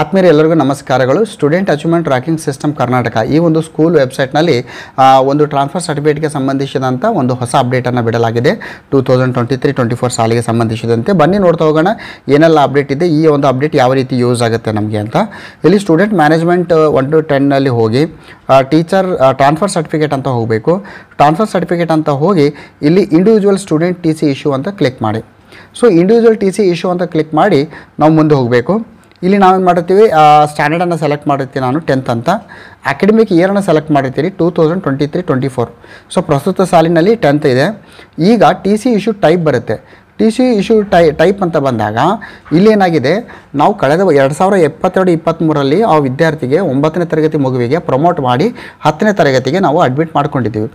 ಆತ್ಮೀಯರು ಎಲ್ಲರಿಗೂ ನಮಸ್ಕಾರಗಳು student achievement tracking system Karnataka ಈ ಒಂದು ಸ್ಕೂಲ್ ವೆಬ್ಸೈಟ್ನಲ್ಲಿ ಒಂದು ಟ್ರಾನ್ಸ್ಫರ್ ಸರ್ಟಿಫಿಕೇಟ್ಗೆ ಸಂಬಂಧಿಸಿದಂಥ ಒಂದು ಹೊಸ ಅಪ್ಡೇಟನ್ನು ಬಿಡಲಾಗಿದೆ two thousand twenty three twenty four ಸಾಲಿಗೆ ಸಂಬಂಧಿಸಿದಂತೆ ಬನ್ನಿ ನೋಡ್ತಾ ಹೋಗೋಣ ಏನೆಲ್ಲ ಅಪ್ಡೇಟ್ ಇದೆ ಈ ಒಂದು ಅಪ್ಡೇಟ್ ಯಾವ ರೀತಿ ಯೂಸ್ ಆಗುತ್ತೆ ನಮಗೆ ಅಂತ ಇಲ್ಲಿ ಸ್ಟೂಡೆಂಟ್ ಮ್ಯಾನೇಜ್ಮೆಂಟ್ ಒನ್ ಟು ಟೆನ್ನಲ್ಲಿ ಹೋಗಿ ಟೀಚರ್ ಟ್ರಾನ್ಸ್ಫರ್ ಸರ್ಟಿಫಿಕೇಟ್ ಅಂತ ಹೋಗಬೇಕು ಟ್ರಾನ್ಸ್ಫರ್ ಸರ್ಟಿಫಿಕೇಟ್ ಅಂತ ಹೋಗಿ ಇಲ್ಲಿ individual student T C issue ಅಂತ ಕ್ಲಿಕ್ ಮಾಡಿ so individual T C issue ಅಂತ ಕ್ಲಿಕ್ ಮಾಡಿ ನಾವು ಮುಂದೆ ಹೋಗಬೇಕು ಇಲ್ಲಿ ನಾವೇನು ಮಾಡಿರ್ತೀವಿ ಸ್ಟ್ಯಾಂಡರ್ಡನ್ನು ಸೆಲೆಕ್ಟ್ ಮಾಡಿರ್ತೀನಿ ನಾನು ಟೆಂತ್ ಅಂತ ಅಕಾಡೆಮಿಕ್ ಇಯರನ್ನು ಸೆಲೆಕ್ಟ್ ಮಾಡಿರ್ತೀನಿ two thousand twenty three twenty four so ಪ್ರಸ್ತುತ ಸಾಲಿನಲ್ಲಿ ಟೆಂತ್ ಇದೆ ಈಗ ಟಿ ಸಿ ಇಶ್ಯೂ ಟೈಪ್ ಬರುತ್ತೆ T C issue ty type ಅಂತ ಬಂದಾಗ ಇಲ್ಲೇನಾಗಿದೆ ನಾವು ಕಳೆದ ಎರಡು ಸಾವಿರ ಎಪ್ಪತ್ತೆರಡು ಇಪ್ಪತ್ತ್ಮೂರಲ್ಲಿ ಆ ವಿದ್ಯಾರ್ಥಿಗೆ ಒಂಬತ್ತನೇ ತರಗತಿ ಮಗುವಿಗೆ ಪ್ರಮೋಟ್ ಮಾಡಿ ಹತ್ತನೇ ತರಗತಿಗೆ ನಾವು ಅಡ್ಮಿಟ್ ಮಾಡ್ಕೊಂಡಿದ್ದೀವಿ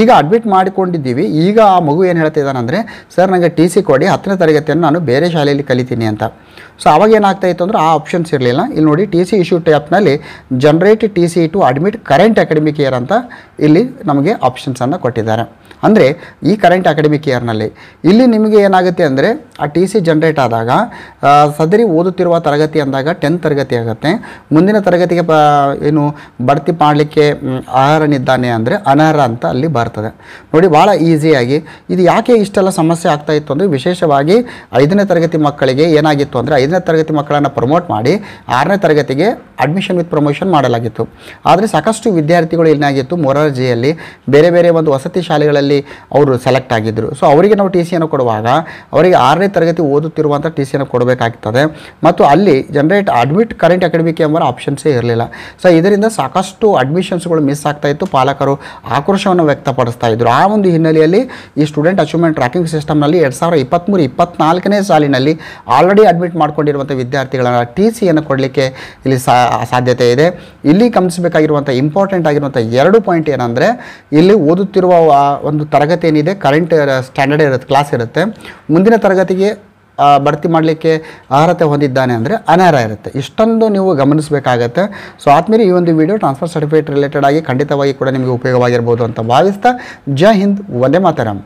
ಈಗ ಅಡ್ಮಿಟ್ ಮಾಡಿಕೊಂಡಿದ್ದೀವಿ ಈಗ ಆ ಮಗು ಏನು ಹೇಳ್ತಿದ್ದಾನಂದರೆ ಸರ್ ನನಗೆ ಟಿ ಸಿ ಕೊಡಿ ಹತ್ತನೇ ತರಗತಿಯನ್ನು ನಾನು ಬೇರೆ ಶಾಲೆಯಲ್ಲಿ ಕಲಿತೀನಿ ಅಂತ ಸೊ ಅವಾಗ ಏನಾಗ್ತಾ ಇತ್ತು ಅಂದರೆ ಆ ಆಪ್ಷನ್ಸ್ ಇರಲಿಲ್ಲ ಇಲ್ಲಿ ನೋಡಿ ಟಿ ಸಿ ಇಶ್ಯೂ ಟ್ಯಾಪ್ನಲ್ಲಿ generate T C to admit current academic year ಅಂತ ಇಲ್ಲಿ ನಮಗೆ ಆಪ್ಷನ್ಸನ್ನು ಕೊಟ್ಟಿದ್ದಾರೆ ಅಂದರೆ ಈ ಕರೆಂಟ್ ಅಕಾಡೆಮಿಕ್ ಇಯರ್ನಲ್ಲಿ ಇಲ್ಲಿ ನಿಮಗೆ ಏನಾಗುತ್ತೆ ಅಂದರೆ ಆ ಟಿ ಸಿ ಜನ್ರೇಟ್ ಆದಾಗ ಸದರಿ ಓದುತ್ತಿರುವ ಮುಂದಿರುವ ತರಗತಿ ಅಂದಾಗ ಟೆಂತ್ ತರಗತಿ ಆಗುತ್ತೆ ಮುಂದಿನ ತರಗತಿಗೆ ಪ ಏನು ಬಡ್ತಿ ಮಾಡಲಿಕ್ಕೆ ಅರ್ಹನಿದ್ದಾನೆ ಅಂದರೆ ಅನರ್ಹ ಅಂತ ಅಲ್ಲಿ ಬರ್ತದೆ ನೋಡಿ ಭಾಳ ಈಸಿಯಾಗಿ ಇದು ಯಾಕೆ ಇಷ್ಟೆಲ್ಲ ಸಮಸ್ಯೆ ಆಗ್ತಾ ಇತ್ತು ಅಂದರೆ ವಿಶೇಷವಾಗಿ ಐದನೇ ತರಗತಿ ಮಕ್ಕಳಿಗೆ ಏನಾಗಿತ್ತು ಅಂದರೆ ಐದನೇ ತರಗತಿ ಮಕ್ಕಳನ್ನು ಪ್ರಮೋಟ್ ಮಾಡಿ ಆರನೇ ತರಗತಿಗೆ ಅಡ್ಮಿಷನ್ ವಿತ್ ಪ್ರಮೋಷನ್ ಮಾಡಲಾಗಿತ್ತು ಆದರೆ ಸಾಕಷ್ಟು ವಿದ್ಯಾರ್ಥಿಗಳು ಏನಾಗಿತ್ತು ಮೊರಾರ್ಜಿಯಲ್ಲಿ ಬೇರೆ ಬೇರೆ ಒಂದು ವಸತಿ ಶಾಲೆಗಳಲ್ಲಿ ಅವರು ಸೆಲೆಕ್ಟ್ ಆಗಿದ್ದರು ಸೊ ಅವರಿಗೆ ನಾವು ಟಿ ಸಿಯನ್ನು ಕೊಡುವಾಗ ಅವರಿಗೆ ಆರನೇ ತರಗತಿ ಓದುತ್ತಿರುವಂಥ ಟಿ ಸಿಯನ್ನು ಕೊಡಬೇಕಾಗ್ತದೆ ಮತ್ತು ಅಲ್ಲಿ ಜನರೇಟ್ ಅಡ್ಮಿಟ್ ಕರೆಂಟ್ ಅಕಾಡೆಮಿಕ್ ಎಂಬ ಆಪ್ಷನ್ಸೇ ಇರಲಿಲ್ಲ ಸೊ ಇದರಿಂದ ಸಾಕಷ್ಟು ಅಡ್ಮಿಷನ್ಸ್ಗಳು ಮಿಸ್ ಆಗ್ತಾ ಇತ್ತು ಪಾಲಕರು ಆಕ್ರೋಶವನ್ನು ವ್ಯಕ್ತಪಡಿಸ್ತಾ ಇದ್ದರು ಆ ಒಂದು ಹಿನ್ನೆಲೆಯಲ್ಲಿ ಈ ಸ್ಟೂಡೆಂಟ್ ಅಚೀವ್ಮೆಂಟ್ ಟ್ರ್ಯಾಕಿಂಗ್ ಸಿಸ್ಟಮ್ನಲ್ಲಿ ಎರಡು ಸಾವಿರದ ಇಪ್ಪತ್ತ್ಮೂರು ಇಪ್ಪತ್ತ್ನಾಲ್ಕನೇ ಸಾಲಿನಲ್ಲಿ ಆಲ್ರೆಡಿ ಅಡ್ಮಿಟ್ ಮಾಡಿಕೊಂಡಿರುವಂಥ ವಿದ್ಯಾರ್ಥಿಗಳನ್ನು ಟಿ ಸಿಯನ್ನು ಕೊಡಲಿಕ್ಕೆ ಇಲ್ಲಿ ಸಾ ಸಾಧ್ಯತೆ ಇದೆ ಇಲ್ಲಿ ಗಮನಿಸಬೇಕಾಗಿರುವಂಥ ಇಂಪಾರ್ಟೆಂಟ್ ಆಗಿರುವಂಥ ಎರಡು ಪಾಯಿಂಟ್ ಏನಂದರೆ ಇಲ್ಲಿ ಓದುತ್ತಿರುವ ಒಂದು ತರಗತಿ ಏನಿದೆ ಕರೆಂಟ್ ಸ್ಟ್ಯಾಂಡರ್ಡ್ ಇರುತ್ತೆ ಕ್ಲಾಸ್ ಇರುತ್ತೆ ಮುಂದಿನ ತರಗತಿಗೆ ಭರ್ತಿ ಮಾಡಲಿಕ್ಕೆ ಅರ್ಹತೆ ಹೊಂದಿದ್ದಾನೆ ಅಂದರೆ ಅನರ್ಹ ಇರುತ್ತೆ ಇಷ್ಟೊಂದು ನೀವು ಗಮನಿಸಬೇಕಾಗತ್ತೆ ಸೊ ಆದಮೇಲೆ ಈ ಒಂದು ವಿಡಿಯೋ ಟ್ರಾನ್ಸ್ಫರ್ ಸರ್ಟಿಫಿಕೇಟ್ ರಿಲೇಟೆಡ್ ಆಗಿ ಖಂಡಿತವಾಗಿ ಕೂಡ ನಿಮಗೆ ಉಪಯೋಗವಾಗಿರ್ಬೋದು ಅಂತ ಭಾವಿಸ್ತಾ ಜೈ ಹಿಂದ್ ವಂದೇ ಮಾತರಂ